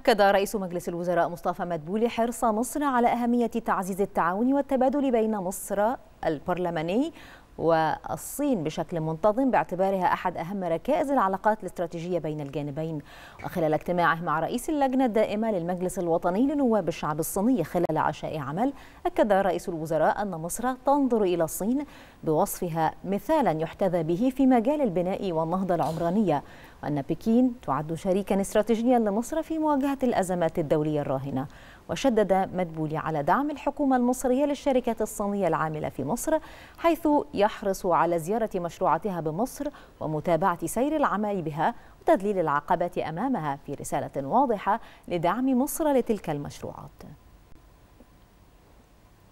أكد رئيس مجلس الوزراء مصطفى مدبولي حرص مصر على أهمية تعزيز التعاون والتبادل بين مصر البرلماني والصين بشكل منتظم باعتبارها أحد أهم ركائز العلاقات الاستراتيجية بين الجانبين وخلال اجتماعه مع رئيس اللجنة الدائمة للمجلس الوطني لنواب الشعب الصيني خلال عشاء عمل أكد رئيس الوزراء أن مصر تنظر إلى الصين بوصفها مثالا يحتذى به في مجال البناء والنهضة العمرانية وأن بكين تعد شريكا استراتيجيا لمصر في مواجهة الأزمات الدولية الراهنة وشدد مدبولي على دعم الحكومة المصرية للشركات الصينية العاملة في مصر حيث يحرص على زيارة مشروعاتها بمصر ومتابعة سير العمل بها وتذليل العقبات أمامها في رسالة واضحة لدعم مصر لتلك المشروعات